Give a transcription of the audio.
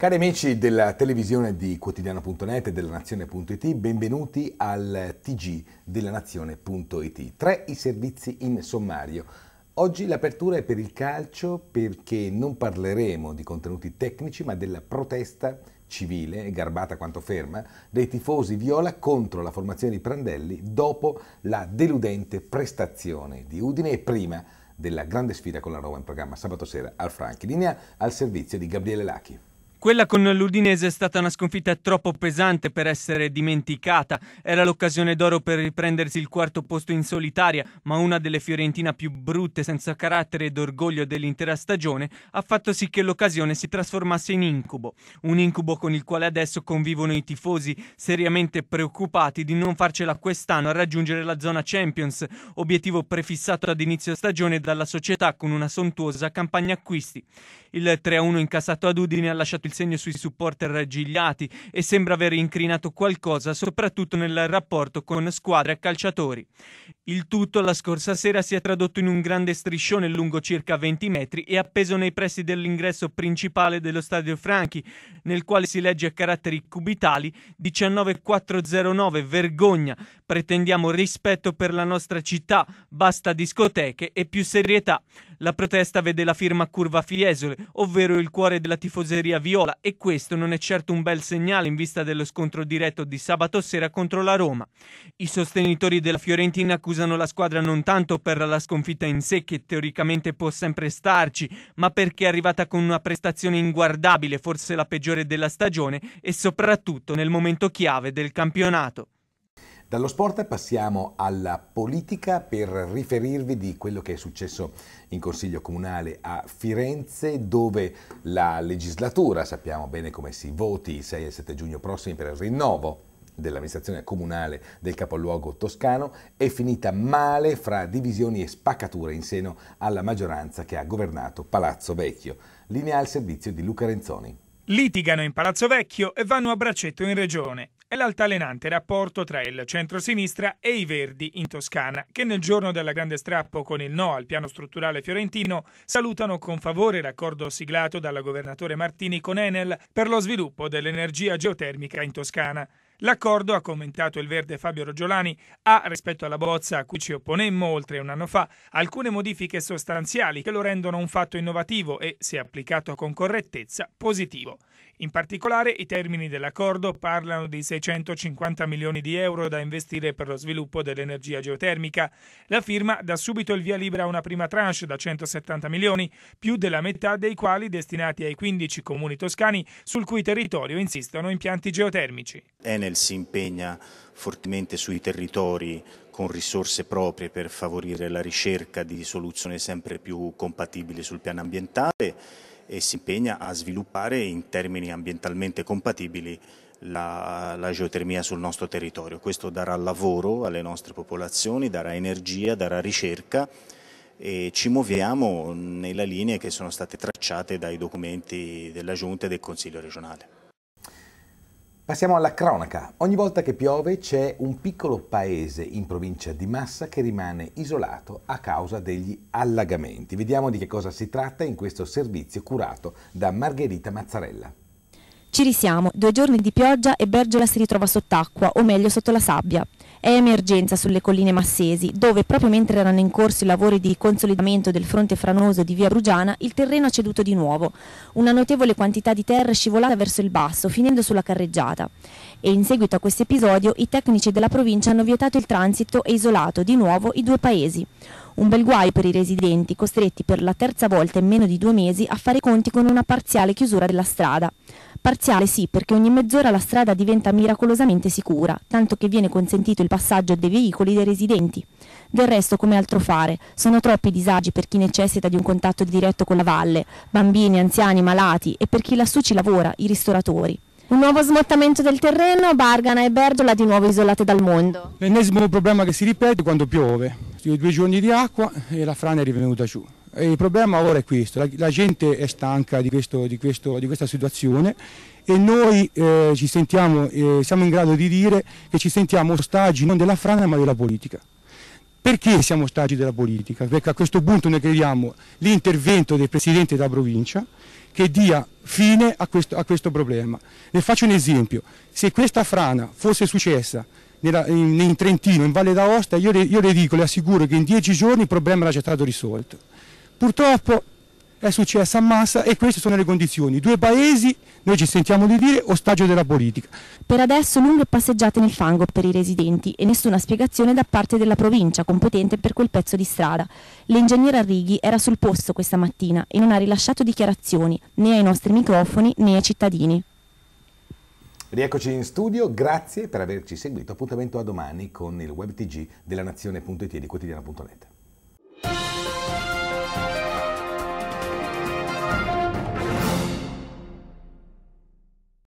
Cari amici della televisione di quotidiano.net e della nazione.it, benvenuti al TG della nazione.it. Tre i servizi in sommario. Oggi l'apertura è per il calcio perché non parleremo di contenuti tecnici ma della protesta civile garbata quanto ferma dei tifosi viola contro la formazione di Prandelli dopo la deludente prestazione di Udine e prima della grande sfida con la Roma in programma sabato sera al Franchi. Linea al servizio di Gabriele Lacchi. Quella con l'Udinese è stata una sconfitta troppo pesante per essere dimenticata. Era l'occasione d'oro per riprendersi il quarto posto in solitaria, ma una delle Fiorentina più brutte, senza carattere ed orgoglio dell'intera stagione, ha fatto sì che l'occasione si trasformasse in incubo. Un incubo con il quale adesso convivono i tifosi, seriamente preoccupati di non farcela quest'anno a raggiungere la zona Champions, obiettivo prefissato ad inizio stagione dalla società con una sontuosa campagna acquisti. Il 3-1 incassato ad Udine ha lasciato il segno sui supporter gigliati e sembra aver incrinato qualcosa, soprattutto nel rapporto con squadre e calciatori. Il tutto la scorsa sera si è tradotto in un grande striscione lungo circa 20 metri e appeso nei pressi dell'ingresso principale dello stadio Franchi, nel quale si legge a caratteri cubitali 19409 vergogna, pretendiamo rispetto per la nostra città, basta discoteche e più serietà. La protesta vede la firma Curva Fiesole, ovvero il cuore della tifoseria viola, e questo non è certo un bel segnale in vista dello scontro diretto di sabato sera contro la Roma. I sostenitori della Fiorentina accusano la squadra non tanto per la sconfitta in sé, che teoricamente può sempre starci, ma perché è arrivata con una prestazione inguardabile, forse la peggiore della stagione, e soprattutto nel momento chiave del campionato. Dallo sport passiamo alla politica per riferirvi di quello che è successo in Consiglio Comunale a Firenze dove la legislatura, sappiamo bene come si voti il 6 e 7 giugno prossimi per il rinnovo dell'amministrazione comunale del capoluogo toscano è finita male fra divisioni e spaccature in seno alla maggioranza che ha governato Palazzo Vecchio. Linea al servizio di Luca Renzoni. Litigano in Palazzo Vecchio e vanno a braccetto in regione è l'altalenante rapporto tra il centro-sinistra e i Verdi in Toscana, che nel giorno della grande strappo con il no al piano strutturale fiorentino salutano con favore l'accordo siglato dalla governatore Martini con Enel per lo sviluppo dell'energia geotermica in Toscana. L'accordo, ha commentato il verde Fabio Rogiolani, ha, rispetto alla bozza a cui ci opponemmo oltre un anno fa, alcune modifiche sostanziali che lo rendono un fatto innovativo e, se applicato con correttezza, positivo. In particolare i termini dell'accordo parlano di 650 milioni di euro da investire per lo sviluppo dell'energia geotermica. La firma dà subito il via libera a una prima tranche da 170 milioni, più della metà dei quali destinati ai 15 comuni toscani sul cui territorio insistono impianti geotermici. Enel si impegna fortemente sui territori con risorse proprie per favorire la ricerca di soluzioni sempre più compatibili sul piano ambientale e si impegna a sviluppare in termini ambientalmente compatibili la, la, geotermia sul nostro territorio. Questo darà lavoro alle nostre popolazioni, darà energia, darà ricerca e ci muoviamo nella linea che sono state tracciate dai documenti della Giunta e del Consiglio regionale. Passiamo alla cronaca. Ogni volta che piove c'è un piccolo paese in provincia di Massa che rimane isolato a causa degli allagamenti. Vediamo di che cosa si tratta in questo servizio curato da Margherita Mazzarella. Ci risiamo, due giorni di pioggia e Bergiola si ritrova sott'acqua, o meglio sotto la sabbia è emergenza sulle colline massesi, dove proprio mentre erano in corso i lavori di consolidamento del fronte franoso di via Brugiana, il terreno ha ceduto di nuovo. Una notevole quantità di terra è scivolata verso il basso, finendo sulla carreggiata. E in seguito a questo episodio, i tecnici della provincia hanno vietato il transito e isolato di nuovo i due paesi. Un bel guai per i residenti, costretti per la terza volta in meno di due mesi a fare i conti con una parziale chiusura della strada. Parziale sì, perché ogni mezz'ora la strada diventa miracolosamente sicura, tanto che viene consentito il passaggio dei veicoli dei residenti. Del resto, come altro fare, sono troppi disagi per chi necessita di un contatto diretto con la valle, bambini, anziani, malati e per chi lassù ci lavora, i ristoratori. Un nuovo smottamento del terreno, Bargana e Berdola di nuovo isolate dal mondo. L'ennesimo problema che si ripete quando piove. Due giorni di acqua e la frana è rivenuta giù. Il problema ora è questo, la, la gente è stanca di, questo, di, questo, di, questa situazione e noi eh, sentiamo, eh, siamo in grado di dire che ci sentiamo ostaggi non della frana ma della politica. Perché siamo ostaggi della politica? Perché a questo punto noi crediamo l'intervento del Presidente della provincia che dia fine a questo, a questo problema. Le faccio un esempio, se questa frana fosse successa nella, in, in, Trentino, in Valle d'Aosta, io, io, le dico, le assicuro che in dieci giorni il problema era già stato risolto. Purtroppo è successo a massa e queste sono le condizioni. Due paesi, noi ci sentiamo di dire, ostaggio della politica. Per adesso lunghe passeggiate nel fango per i residenti e nessuna spiegazione da parte della provincia competente per quel pezzo di strada. L'ingegnere Arrighi era sul posto questa mattina e non ha rilasciato dichiarazioni né ai nostri microfoni né ai cittadini. Rieccoci in studio, grazie per averci seguito. Appuntamento a domani con il webtg della nazione.it e di quotidiana.net.